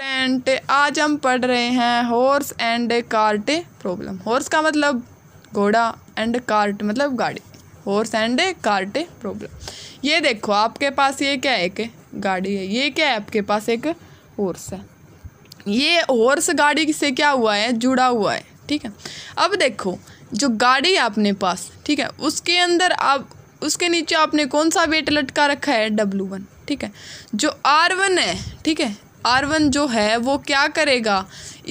student आज हम पढ़ रहे हैं horse and cart problem horse का मतलब घोड़ा एंड कार्ट मतलब गाड़ी हॉर्स एंड कार्ट प्रॉब्लम ये देखो आपके पास ये क्या एक गाड़ी है ये क्या है आपके पास एक हॉर्स है ये हॉर्स गाड़ी से क्या हुआ है जुड़ा हुआ है ठीक है अब देखो जो गाड़ी है अपने पास ठीक है उसके अंदर आप उसके नीचे आपने कौन सा वेट लटका रखा है डब्लू वन ठीक है जो आर वन है ठीक है आर वन जो है वो क्या करेगा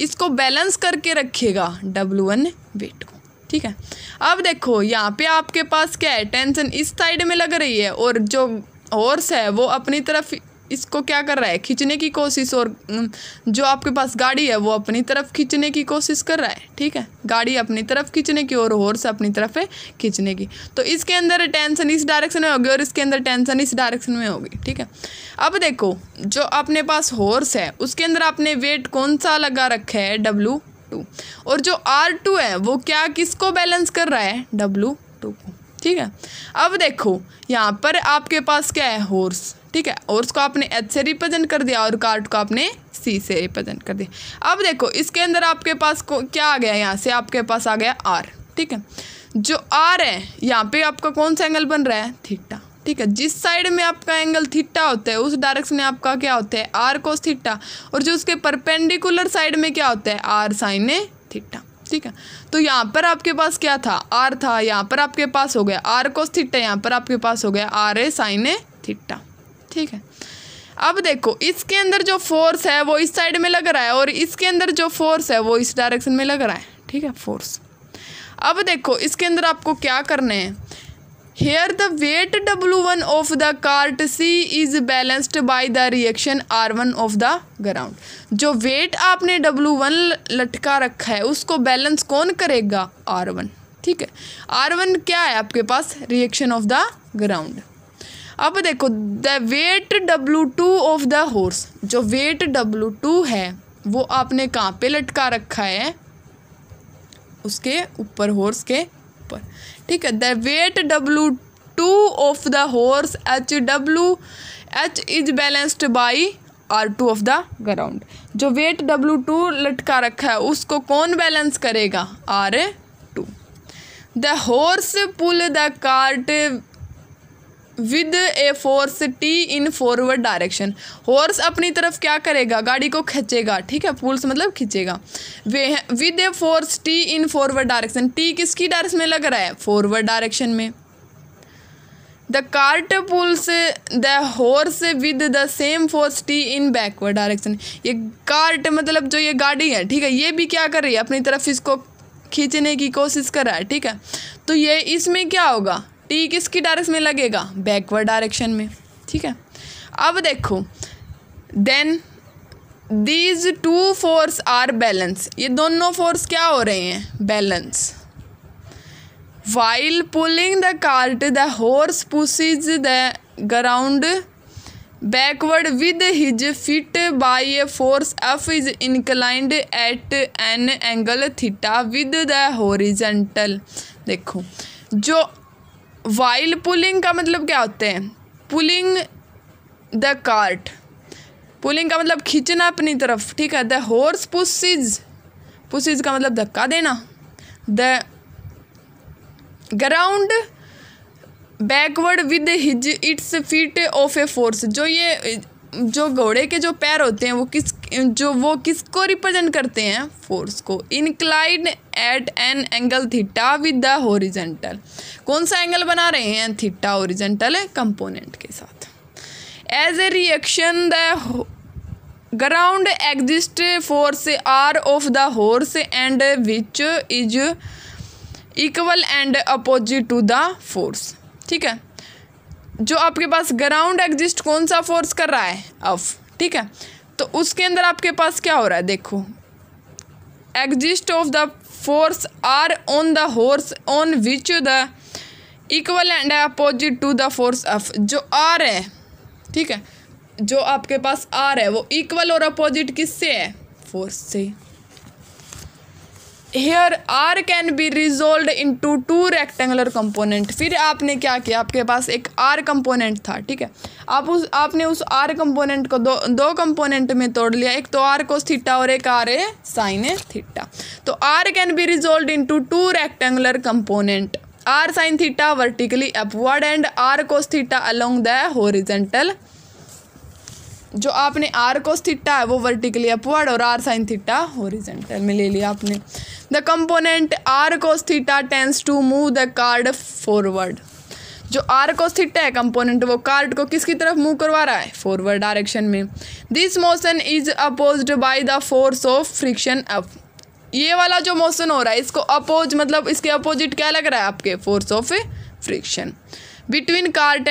इसको बैलेंस करके रखेगा डब्लू वन वेट को ठीक है अब देखो यहाँ पे आपके पास क्या है टेंशन इस साइड में लग रही है और जो हॉर्स है वो अपनी तरफ इसको क्या कर रहा है खींचने की कोशिश और जो आपके पास गाड़ी है वो अपनी तरफ खींचने की कोशिश कर रहा है ठीक है गाड़ी अपनी तरफ खींचने की और हॉर्स अपनी तरफ है खींचने की तो इसके अंदर टेंशन इस डायरेक्शन में होगी और इसके अंदर टेंशन इस डायरेक्शन में होगी ठीक है अब देखो जो अपने पास हॉर्स है उसके अंदर आपने वेट कौन सा लगा रखा है डब्लू टू और जो आर टू है वो क्या किसको बैलेंस कर रहा है डब्लू टू को ठीक है अब देखो यहाँ पर आपके पास क्या है हॉर्स ठीक है और उसको आपने एच से रिप्रेजेंट कर दिया और कार्ड को आपने सी से रिप्रेजेंट कर दिया अब देखो इसके अंदर आपके पास को क्या आ गया यहाँ से आपके पास आ गया आर ठीक है जो आर है यहाँ पे आपका कौन सा एंगल बन रहा है थीटा ठीक है जिस साइड में आपका एंगल थीटा होता है उस डायरेक्शन में आपका क्या होता है आर कोस थीटा और जो उसके परपेंडिकुलर साइड में क्या होता है आर साइन थीटा ठीक है तो यहाँ पर आपके पास क्या था आर था यहाँ पर आपके पास हो गया आर कोस थीटा यहाँ पर आपके पास हो गया आर ए साइन थीटा ठीक है अब देखो इसके अंदर जो फोर्स है वो इस साइड में लग रहा है और इसके अंदर जो फोर्स है वो इस डायरेक्शन में लग रहा है ठीक है फोर्स अब देखो इसके अंदर आपको क्या करने हैं here the weight W one of the cart C is balanced by the reaction R one of the ground जो वेट आपने डब्लू वन लटका रखा है उसको बैलेंस कौन करेगा आर वन ठीक है आर वन क्या है आपके पास रिएक्शन ऑफ द ग्राउंड अब देखो the weight W two of the horse जो वेट डब्लू टू है वो आपने कहाँ पे लटका रखा है उसके ऊपर हॉर्स के ऊपर ठीक है the weight W two of the horse H W H is balanced by R two of the ground जो वेट डब्लू टू लटका रखा है उसको कौन बैलेंस करेगा R two the horse pull the cart with a force T in forward direction horse अपनी तरफ क्या करेगा गाड़ी को खींचेगा ठीक है पुल्स मतलब खींचेगा वे with a force T in forward direction T किसकी डायरेक्शन में लग रहा है फॉरवर्ड डायरेक्शन में the cart pulls the horse with the same force T in backward direction ये कार्ट मतलब जो ये गाड़ी है ठीक है ये भी क्या कर रही है अपनी तरफ इसको खींचने की कोशिश कर रहा है ठीक है तो ये इसमें क्या होगा टी किसकी डायरेक्शन में लगेगा बैकवर्ड डायरेक्शन में ठीक है अब देखो then these two force are balance ये दोनों फोर्स क्या हो रहे हैं balance while pulling the cart the horse pushes the ground backward with his feet by a force F is inclined at an angle theta with the horizontal देखो जो while pulling का मतलब क्या होते हैं पुलिंग द कार्ट पुलिंग का मतलब खींचना अपनी तरफ ठीक है द हॉर्स पुसिज पुसिज का मतलब धक्का देना the ground backward with his its feet of a force जो ये जो घोड़े के जो पैर होते हैं वो किस जो वो किसको रिप्रेजेंट करते हैं फोर्स को inclined at an angle theta with the horizontal कौन सा एंगल बना रहे हैं थीटा ओरिजेंटल कंपोनेंट के साथ as a reaction the ground exerts force R of the horse and which is equal and opposite to the force ठीक है जो आपके पास ग्राउंड एग्जिस्ट कौन सा फोर्स कर रहा है अफ ठीक है तो उसके अंदर आपके पास क्या हो रहा है देखो exerts of the force R on the horse on which the equal and opposite to the force of जो आर है ठीक है जो आपके पास आर है वो इक्वल और अपोजिट किससे है फोर्स से here R can be resolve into rectangular component फिर आपने क्या किया आपके पास एक आर कंपोनेंट था ठीक है आप उस आपने उस आर कंपोनेंट को दो दो कंपोनेंट में तोड़ लिया एक तो आर को थीटा और एक R a sine a theta तो R can be resolve into rectangular component R sine theta vertically upward and R cos theta along the horizontal जो आपने आर कोस थीटा है वो vertically upward और R sine theta horizontal में ले लिया आपने the component R cos theta tends to move the cart forward जो आर कोस थीटा है कंपोनेंट वो कार्ड को किसकी तरफ मूव करवा रहा है फॉरवर्ड डायरेक्शन में this motion is opposed by the force of friction अप ये वाला जो मोशन हो रहा है इसको अपोज मतलब इसके अपोजिट क्या लग रहा है आपके force of friction between cart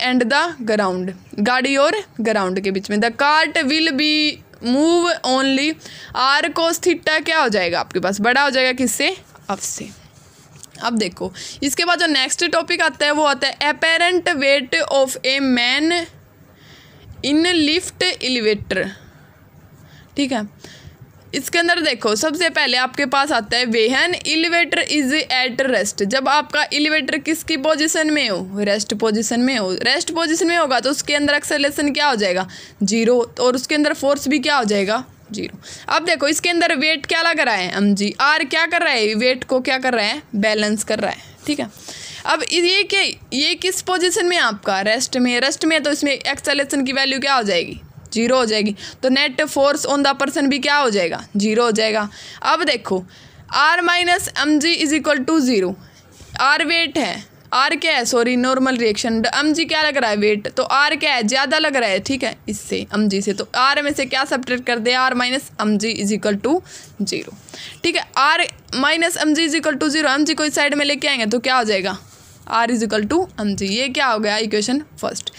and the ground गाड़ी और ग्राउंड के बीच में the cart will be move only R cos theta क्या हो जाएगा आपके पास बड़ा हो जाएगा किससे अफ से अब देखो इसके बाद जो नेक्स्ट टॉपिक आता है वो आता है apparent weight of a man in lift elevator ठीक है इसके अंदर देखो सबसे पहले आपके पास आता है when elevator is at rest जब आपका एलिवेटर किसकी पोजीशन में हो रेस्ट पोजीशन में हो रेस्ट पोजीशन में होगा तो उसके अंदर एक्सेलेशन क्या हो जाएगा जीरो और उसके अंदर फोर्स भी क्या हो जाएगा जीरो अब देखो इसके अंदर वेट क्या लग रहा है एम जी आर क्या कर रहा है वेट को क्या कर रहा है बैलेंस कर रहा है ठीक है अब ये क्या ये किस पोजीशन में आपका रेस्ट में रेस्ट में तो इसमें एक्सेलेशन की वैल्यू क्या हो जाएगी जीरो हो जाएगी तो net force on the person भी क्या हो जाएगा जीरो हो जाएगा अब देखो R minus m g is equal to zero R weight है आर क्या है sorry normal reaction m g क्या लग रहा है वेट तो आर क्या है ज़्यादा लग रहा है ठीक है इससे एम जी से तो आर में से क्या सब्ट्रैक्ट कर दे R minus m g is equal to zero ठीक है R minus m g is equal to zero m g को इस साइड में लेके आएंगे तो क्या हो जाएगा R is equal to m g ये क्या हो गया इक्वेशन फर्स्ट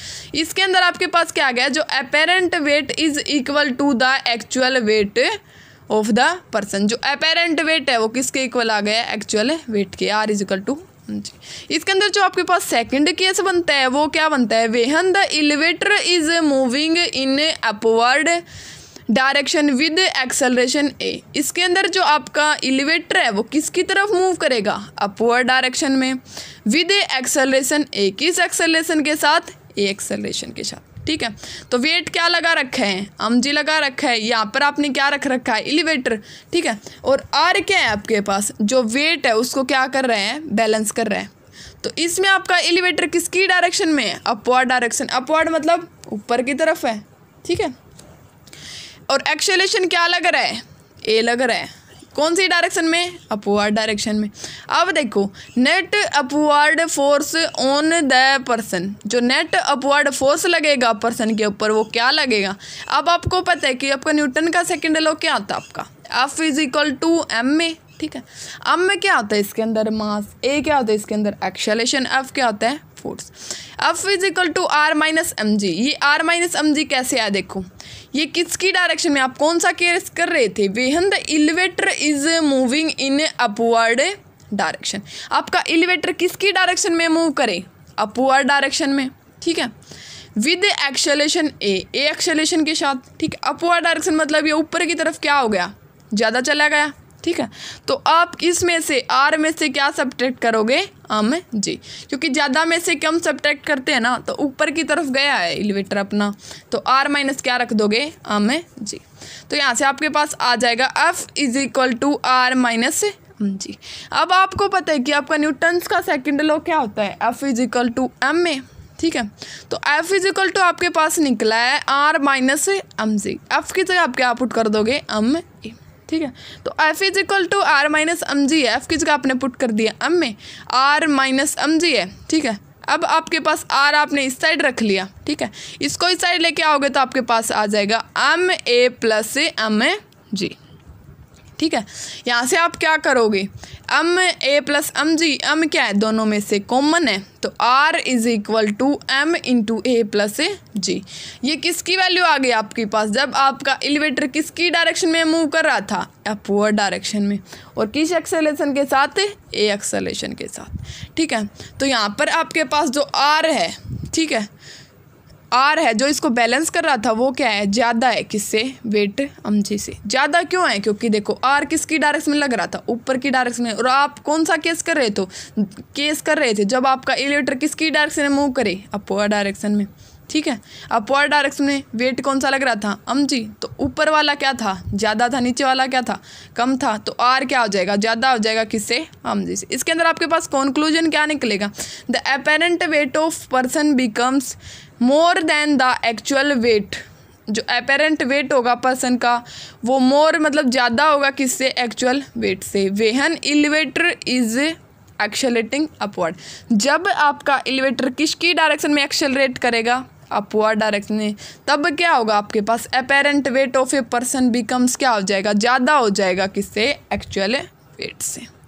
इसके अंदर आपके पास क्या आ गया जो apparent weight is equal to the actual weight of the person जो अपेरेंट वेट है वो किसके इक्वल आ गया एक्चुअल वेट के R is equal to g इसके अंदर जो आपके पास सेकंड केस बनता है वो क्या बनता है when the elevator is moving in upward direction with acceleration a इसके अंदर जो आपका एलिवेटर है वो किसकी तरफ मूव करेगा अपवर्ड डायरेक्शन में विद एक्सेलरेशन ए किस एक्सेलरेशन के साथ ए एक्सेलरेशन के साथ ठीक है तो वेट क्या लगा रखा है अम जी लगा रखा है यहाँ पर आपने क्या रख रखा है एलिवेटर ठीक है और आर क्या है आपके पास जो वेट है उसको क्या कर रहे हैं बैलेंस कर रहे हैं तो इसमें आपका एलिवेटर किसकी डायरेक्शन में है अपवर्ड डायरेक्शन अपवर्ड मतलब ऊपर की तरफ है ठीक है और एक्सेलेशन क्या लग रहा है ए लग रहा है कौन सी डायरेक्शन में अपवर्ड डायरेक्शन में अब देखो net upward force on the person जो नेट अपवर्ड फोर्स लगेगा पर्सन के ऊपर वो क्या लगेगा अब आपको पता है कि आपका न्यूटन का सेकेंड लॉ क्या आता आपका F is equal to m a ठीक है अब में क्या होता है इसके अंदर मास ए क्या होता है इसके अंदर एक्सेलेशन एफ क्या होता है force F is equal to R minus m g ये आर माइनस एम जी कैसे आया देखो ये किसकी डायरेक्शन में आप कौन सा केस कर रहे थे when the elevator is moving in upward direction आपका एलिवेटर किसकी डायरेक्शन में मूव करे अपवर्ड डायरेक्शन में ठीक है with acceleration a a acceleration के साथ ठीक अपवर्ड डायरेक्शन मतलब ये ऊपर की तरफ क्या हो गया ज़्यादा चला गया ठीक है तो आप इसमें से आर में से क्या सब्ट्रैक्ट करोगे अम जी क्योंकि ज़्यादा में से कम सब्ट्रैक्ट करते हैं ना तो ऊपर की तरफ गया है एलिवेटर अपना तो आर माइनस क्या रख दोगे अम जी तो यहाँ से आपके पास आ जाएगा F is equal to R minus g अब आपको पता है कि आपका न्यूटन्स का सेकेंड लॉ क्या होता है F is equal to m a ठीक है तो एफ इज इक्वल टू आपके पास निकला है R minus m g F की जगह आप क्या पुट कर दोगे एम ठीक है तो F is equal to R minus m g है एफ की जगह आपने पुट कर दिया एम में आर माइनस एम जी है ठीक है अब आपके पास आर आपने इस साइड रख लिया ठीक है इसको इस साइड लेके आओगे तो आपके पास आ जाएगा m a plus m a g ठीक है यहाँ से आप क्या करोगे m a plus m g m क्या है दोनों में से कॉमन है तो R is equal to m into a plus a g ये किसकी वैल्यू आ गई आपके पास जब आपका एलिवेटर किसकी डायरेक्शन में मूव कर रहा था अपवर्ड डायरेक्शन में और किस एक्सेलेशन के साथ ए एक्सेलेशन के साथ ठीक है तो यहाँ पर आपके पास जो आर है ठीक है आर है जो इसको बैलेंस कर रहा था वो क्या है ज़्यादा है किससे वेट अमजी से ज़्यादा क्यों है क्योंकि देखो आर किसकी डायरेक्शन में लग रहा था ऊपर की डायरेक्शन में और आप कौन सा केस कर रहे थे केस कर रहे थे जब आपका एलिवेटर किसकी डायरेक्शन में मूव करे अपवर्ड डायरेक्शन में ठीक है अपवर्ड डायरेक्शन में वेट कौन सा लग रहा था अमजी तो ऊपर वाला क्या था ज़्यादा था नीचे वाला क्या था कम था तो आर क्या हो जाएगा ज़्यादा हो जाएगा किससे जी से इसके अंदर आपके पास कॉन्क्लूजन क्या निकलेगा the apparent weight of person becomes more than the actual weight जो अपेरेंट वेट होगा पर्सन का वो मोर मतलब ज़्यादा होगा किससे एक्चुअल वेट से when elevator is accelerating upward जब आपका एलिवेटर किसकी डायरेक्शन में एक्सेलरेट करेगा अपवर्ड डायरेक्शन में तब क्या होगा आपके पास apparent weight of a person becomes क्या हो जाएगा ज़्यादा हो जाएगा किससे एक्चुअल वेट से